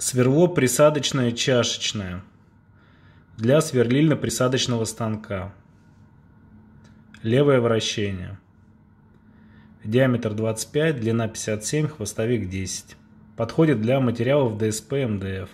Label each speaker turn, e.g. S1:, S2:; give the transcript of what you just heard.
S1: Сверло присадочное чашечное для сверлильно-присадочного станка. Левое вращение. Диаметр 25, длина 57, хвостовик 10. Подходит для материалов ДСП МДФ.